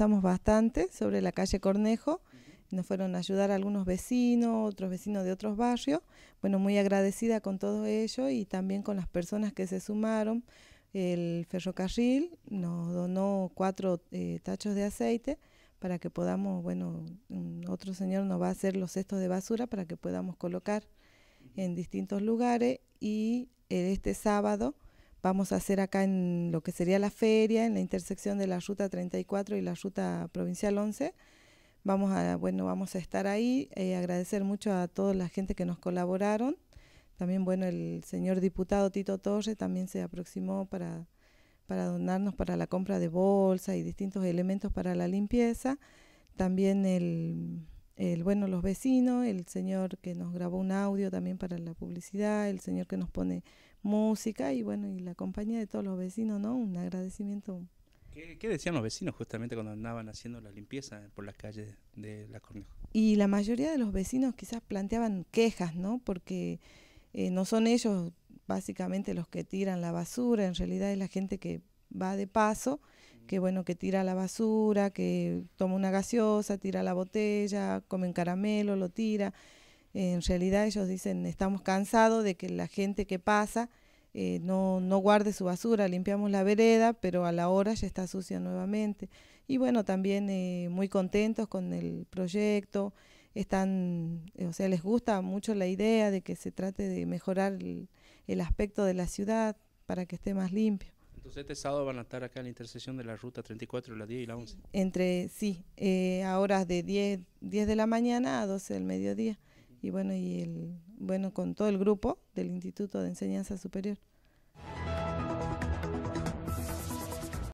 avanzamos bastante sobre la calle Cornejo. Nos fueron a ayudar algunos vecinos, otros vecinos de otros barrios. Bueno, muy agradecida con todo ello y también con las personas que se sumaron. El ferrocarril nos donó cuatro eh, tachos de aceite para que podamos, bueno, otro señor nos va a hacer los cestos de basura para que podamos colocar en distintos lugares y eh, este sábado vamos a hacer acá en lo que sería la feria, en la intersección de la ruta 34 y la ruta provincial 11. Vamos a, bueno, vamos a estar ahí, y eh, agradecer mucho a toda la gente que nos colaboraron. También, bueno, el señor diputado Tito Torres también se aproximó para, para donarnos para la compra de bolsa y distintos elementos para la limpieza. También el el bueno los vecinos, el señor que nos grabó un audio también para la publicidad, el señor que nos pone música y bueno, y la compañía de todos los vecinos, ¿no? Un agradecimiento. ¿Qué, decían los vecinos justamente cuando andaban haciendo la limpieza por las calles de La Cornejo? Y la mayoría de los vecinos quizás planteaban quejas, ¿no? Porque eh, no son ellos básicamente los que tiran la basura, en realidad es la gente que va de paso que bueno, que tira la basura, que toma una gaseosa, tira la botella, comen caramelo, lo tira. En realidad ellos dicen, estamos cansados de que la gente que pasa eh, no, no guarde su basura, limpiamos la vereda, pero a la hora ya está sucia nuevamente. Y bueno, también eh, muy contentos con el proyecto, están, eh, o sea, les gusta mucho la idea de que se trate de mejorar el, el aspecto de la ciudad para que esté más limpio este sábado van a estar acá en la intersección de la ruta 34, la 10 y la 11. Entre, sí, eh, a horas de 10, 10 de la mañana a 12 del mediodía. Y bueno, y el, bueno, con todo el grupo del Instituto de Enseñanza Superior.